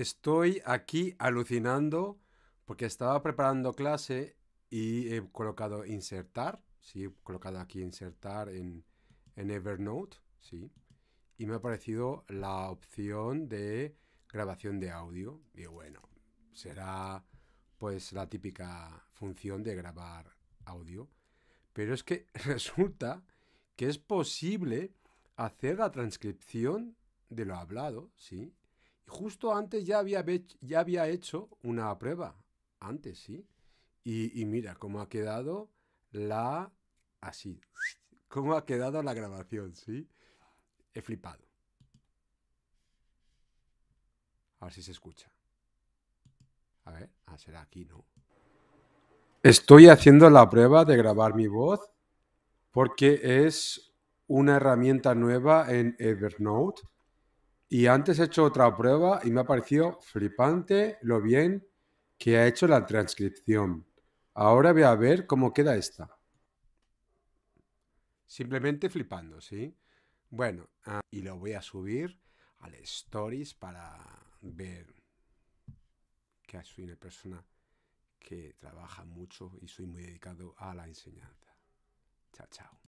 estoy aquí alucinando porque estaba preparando clase y he colocado insertar, sí, he colocado aquí insertar en, Evernote, sí, y me ha aparecido la opción de grabación de audio. Y bueno, será pues la típica función de grabar audio. Pero es que resulta que es posible hacer la transcripción de lo hablado, ¿sí? Justo antes ya había, ya había hecho una prueba, antes, ¿sí? Y, mira cómo ha quedado la... así, cómo ha quedado la grabación, ¿sí? He flipado. A ver si se escucha. A ver, ah, será aquí, ¿no? Estoy haciendo la prueba de grabar mi voz porque es una herramienta nueva en Evernote y antes he hecho otra prueba y me ha parecido flipante lo bien que ha hecho la transcripción. Ahora voy a ver cómo queda esta. Simplemente flipando, ¿sí? Bueno, ah, y lo voy a subir al Stories para ver que soy una persona que trabaja mucho y soy muy dedicado a la enseñanza. Chao, chao.